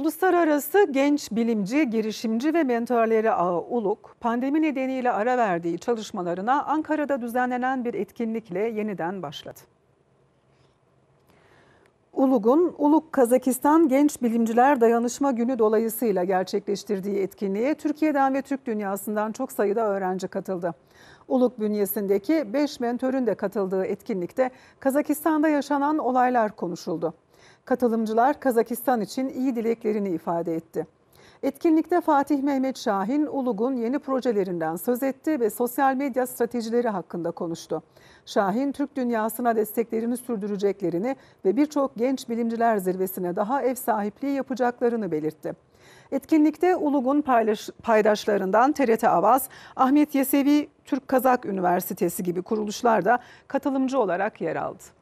Uluslararası genç bilimci, girişimci ve mentorları ağı ULUK, pandemi nedeniyle ara verdiği çalışmalarına Ankara'da düzenlenen bir etkinlikle yeniden başladı. Uluk'un Uluk Kazakistan Genç Bilimciler Dayanışma Günü dolayısıyla gerçekleştirdiği etkinliğe Türkiye'den ve Türk dünyasından çok sayıda öğrenci katıldı. Uluk bünyesindeki 5 mentorun da katıldığı etkinlikte Kazakistan'da yaşanan olaylar konuşuldu. Katılımcılar Kazakistan için iyi dileklerini ifade etti. Etkinlikte Fatih Mehmet Şahin, Ulug'un yeni projelerinden söz etti ve sosyal medya stratejileri hakkında konuştu. Şahin, Türk dünyasına desteklerini sürdüreceklerini ve birçok genç bilimciler zirvesine daha ev sahipliği yapacaklarını belirtti. Etkinlikte Ulug'un paydaşlarından TRT Avaz, Ahmet Yesevi Türk Kazak Üniversitesi gibi kuruluşlar da katılımcı olarak yer aldı.